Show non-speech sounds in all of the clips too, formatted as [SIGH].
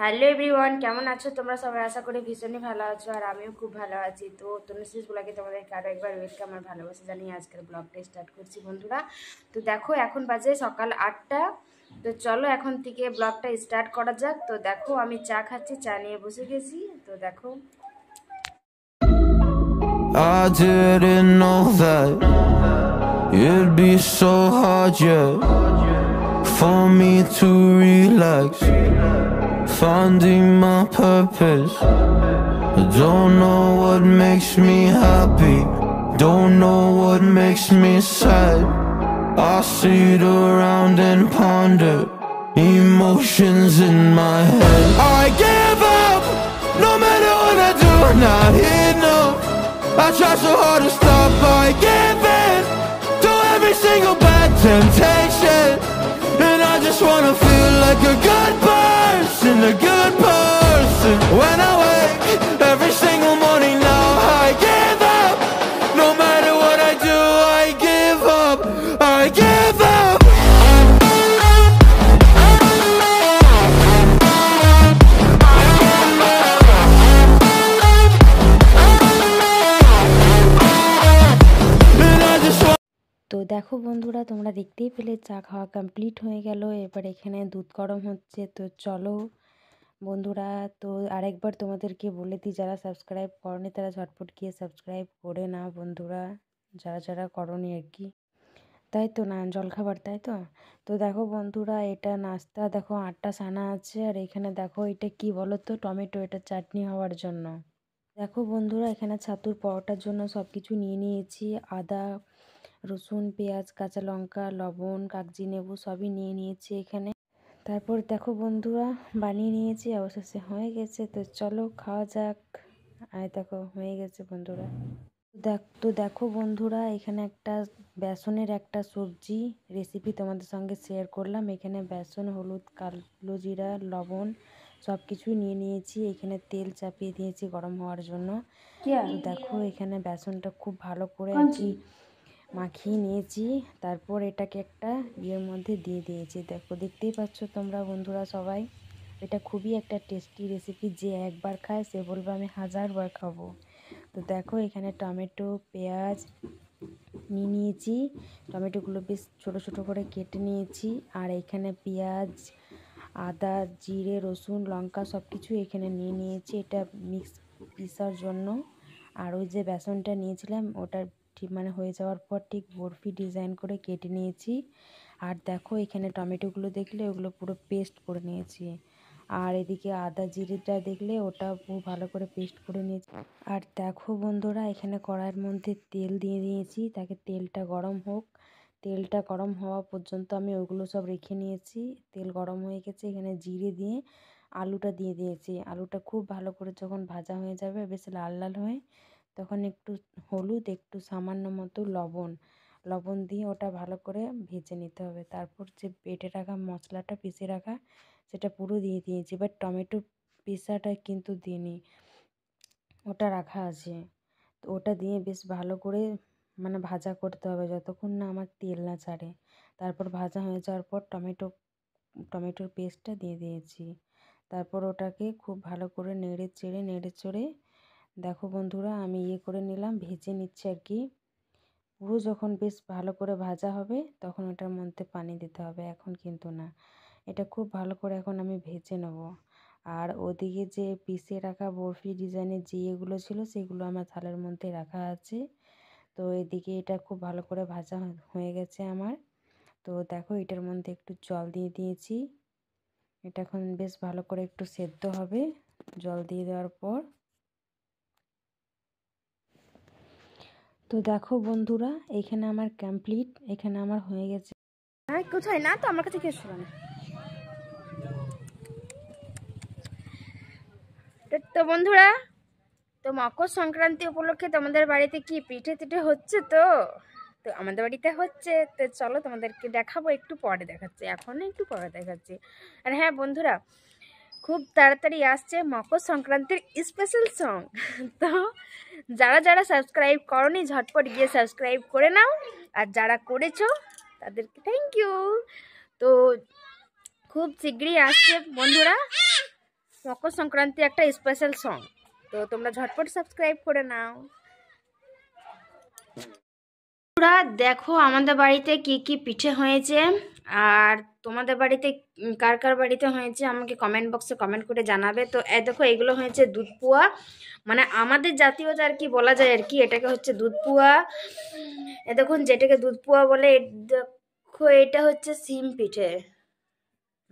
Hello everyone কেমন আছো তোমরা সবাই আশা করি ভীষণই ভালো আছো আর আমিও খুব ভালো আছি তো তনুশ্রী ব্লগে তোমাদেরকে আরও একবার ওয়েলকাম আর ভালোবাসে জানিয়ে আজকের ব্লগটা স্টার্ট করছি বন্ধুরা তো দেখো এখন বাজে সকাল আটটা তো চলো এখন থেকে ব্লগটা স্টার্ট করা যাক তো দেখো আমি চা খাচ্ছি চা নিয়ে বসে গেছি তো দেখো I didn't know that It'd be so hard, yeah For me to relax, relax. finding my purpose I don't know what makes me happy Don't know what makes me sad I sit around and ponder Emotions in my head I give up No matter what I do I'm not enough I try so hard to stop I give in To every single bad temptation just wanna feel like a good person, a good person When I wake দেখো বন্ধুরা তোমরা দেখতেই পেলে চা খাওয়া complete হয়ে গেল এবার এখানে দুধ গরম হচ্ছে তো চলো বন্ধুরা তো আরেকবার তোমাদেরকে বলে দিই যারা সাবস্ক্রাইব করনি তারা ঝটপট গিয়ে সাবস্ক্রাইব করে না বন্ধুরা যারা যারা করনি আর কি তাই তো না জলখাবার তাই তো তো দেখো বন্ধুরা এটা নাস্তা দেখো আটটা সানা আছে আর এখানে দেখো এটা কি বলো তো টমেটো এটা চাটনি হওয়ার জন্য দেখো বন্ধুরা এখানে ছাতুর পরোটার জন্য সব কিছু নিয়ে নিয়েছি আদা রসুন পেঁয়াজ কাঁচা লঙ্কা লবণ কাগজি নেবু সবই নিয়ে নিয়েছি এখানে তারপর দেখো বন্ধুরা বানিয়ে নিয়েছি অবশেষে হয়ে গেছে তো চলো খাওয়া যাক আর দেখো হয়ে গেছে বন্ধুরা দেখ তো দেখো বন্ধুরা এখানে একটা বেসনের একটা সবজি রেসিপি তোমাদের সঙ্গে শেয়ার করলাম এখানে বেসন হলুদ কালো জিরা লবণ সব কিছুই নিয়ে নিয়েছি এখানে তেল চাপিয়ে দিয়েছি গরম হওয়ার জন্য দেখো এখানে বেসনটা খুব ভালো করে আছি মাখিয়ে নিয়েছি তারপর এটাকে একটা ইয়ের মধ্যে দিয়ে দিয়েছি দেখো দেখতেই পাচ্ছ তোমরা বন্ধুরা সবাই এটা খুবই একটা টেস্টি রেসিপি যে একবার খায় সে বলবে আমি হাজারবার খাবো তো দেখো এখানে টমেটো পেঁয়াজ নিয়ে নিয়েছি টমেটোগুলো বেশ ছোটো ছোটো করে কেটে নিয়েছি আর এখানে পেঁয়াজ আদা জিরে রসুন লঙ্কা সব কিছু এখানে নিয়ে নিয়েছি এটা মিক্স পিসার জন্য আর ওই যে বেসনটা নিয়েছিলাম ওটার ঠিক মানে হয়ে যাওয়ার পর ঠিক বরফি ডিজাইন করে কেটে নিয়েছি আর দেখো এখানে টমেটোগুলো দেখলে ওগুলো পুরো পেস্ট করে নিয়েছি আর এদিকে আদা জিরেটা দেখলে ওটা ভালো করে পেস্ট করে নিয়েছি আর দেখো বন্ধুরা এখানে কড়াইয়ের মধ্যে তেল দিয়ে দিয়েছি তাকে তেলটা গরম হোক তেলটা গরম হওয়া পর্যন্ত আমি ওইগুলো সব রেখে নিয়েছি তেল গরম হয়ে গেছে এখানে জিরে দিয়ে আলুটা দিয়ে দিয়েছি আলুটা খুব ভালো করে যখন ভাজা হয়ে যাবে বেশ লাল লাল হয়ে তখন একটু হলুদ একটু সামান্য মতো লবণ লবণ দিয়ে ওটা ভালো করে ভেজে নিতে হবে তারপর যে বেটে রাখা মশলাটা পিষে রাখা সেটা পুরো দিয়ে দিয়েছি এবার টমেটো পিসাটা কিন্তু দিইনি ওটা রাখা আছে তো ওটা দিয়ে বেশ ভালো করে মানে ভাজা করতে হবে যতক্ষণ না আমার তেল না ছাড়ে তারপর ভাজা হয়ে যাওয়ার পর টমেটো টমেটোর পেস্টটা দিয়ে দিয়েছি তারপর ওটাকে খুব ভালো করে নেড়ে চেড়ে নেড়ে চেড়ে দেখো বন্ধুরা আমি ইয়ে করে নিলাম ভেজে নিচ্ছি আর কি পুরো যখন বেশ ভালো করে ভাজা হবে তখন ওটার মধ্যে পানি দিতে হবে এখন কিন্তু না এটা খুব ভালো করে এখন আমি ভেজে নেব আর ওদিকে যে পিসে রাখা বরফি ডিজাইনের যে এগুলো ছিল সেগুলো আমার থালের মধ্যে রাখা আছে তো এদিকে এটা খুব ভালো করে ভাজা হয়ে গেছে আমার তো দেখো এটার মধ্যে একটু জল দিয়ে দিয়েছি এটা এখন বেশ ভালো করে একটু সেদ্ধ হবে জল দিয়ে দেওয়ার পর তো দেখো বন্ধুরা এখানে আমার কমপ্লিট এখানে আমার হয়ে গেছে হ্যাঁ কোথায় না তো আমার কাছে কেউ ছিল না তো বন্ধুরা তো মকর সংক্রান্তি উপলক্ষে তোমাদের বাড়িতে কি পিঠে তিঠে হচ্ছে তো তো আমাদের বাড়িতে হচ্ছে তো চলো তোমাদেরকে দেখাবো একটু পরে দেখাচ্ছি এখন একটু পরে দেখাচ্ছি আর হ্যাঁ বন্ধুরা খুব তাড়াতাড়ি আসছে মকর সংক্রান্তির স্পেশাল সং [LAUGHS] তো যারা যারা সাবস্ক্রাইব করনি ঝটপট গিয়ে সাবস্ক্রাইব করে নাও আর যারা করেছো তাদেরকে থ্যাংক ইউ তো খুব শীঘ্রই আসছে বন্ধুরা মকর সংক্রান্তি একটা স্পেশাল সং তো তোমরা ঝটপট সাবস্ক্রাইব করে নাও দেখো আমাদের বাড়িতে কি কি পিঠে হয়েছে আর তোমাদের বাড়িতে কার কার বাড়িতে হয়েছে আমাকে কমেন্ট বক্সে কমেন্ট করে জানাবে তো এ দেখো এগুলো হয়েছে দুধ মানে আমাদের জাতীয়তা আর কি বলা যায় আর কি এটাকে হচ্ছে দুধ এ দেখুন যেটাকে দুধ পুয়া বলে দেখো এটা হচ্ছে সিম পিঠে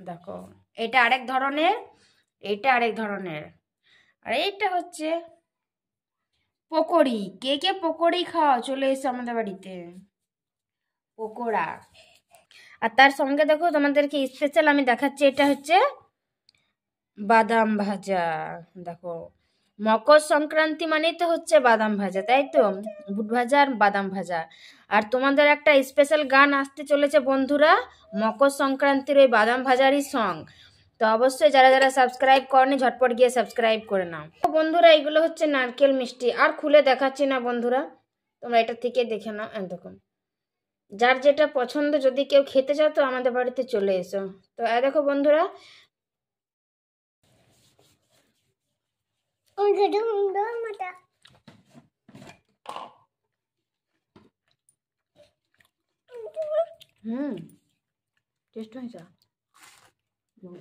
দেখো এটা আরেক ধরনের এটা আরেক ধরনের আর এটা হচ্ছে পকোড়ি কে কে পকোড়ি খাওয়া চলে এসে আমাদের বাড়িতে পকোড়া আর তার সঙ্গে দেখো তোমাদেরকে স্পেশাল আমি দেখাচ্ছি এটা হচ্ছে বাদাম ভাজা দেখো মকর সংক্রান্তি মানেই তো হচ্ছে বাদাম ভাজা তাই তো বুট ভাজা আর বাদাম ভাজা আর তোমাদের একটা স্পেশাল গান আসতে চলেছে বন্ধুরা মকর সংক্রান্তির ওই বাদাম ভাজারই সং তো অবশ্যই যারা যারা সাবস্ক্রাইব করেনি ঝটপট গিয়ে সাবস্ক্রাইব করে নাও তো বন্ধুরা এগুলো হচ্ছে নারকেল মিষ্টি আর খুলে দেখাচ্ছি না বন্ধুরা তোমরা এটা থেকে দেখে নাও এরকম যার যেটা পছন্দ যদি কেউ খেতে চাও তো আমাদের বাড়িতে চলে এসো তো দেখো বন্ধুরা হুম টেস্ট হুম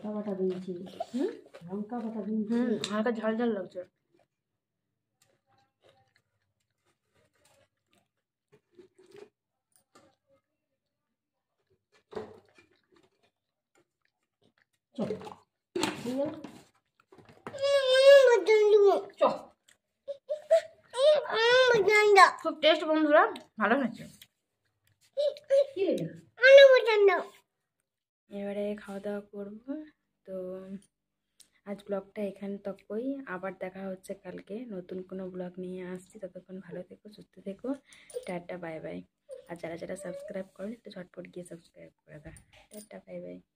হালকা ঝালঝাল লাগছে খুব টেস্ট বন্ধুরা ভালো হয়েছে এবারে খাওয়া দাওয়া করব তো আজ ব্লগটা এখানে তকই আবার দেখা হচ্ছে কালকে নতুন কোনো ব্লগ নিয়ে আসছি ততক্ষণ ভালো থেকো সুস্থ থেকো টাটা বাই বাই আর যারা যারা সাবস্ক্রাইব করেন একটু ঝটপট গিয়ে সাবস্ক্রাইব করে দেয় টাটা বাই বাই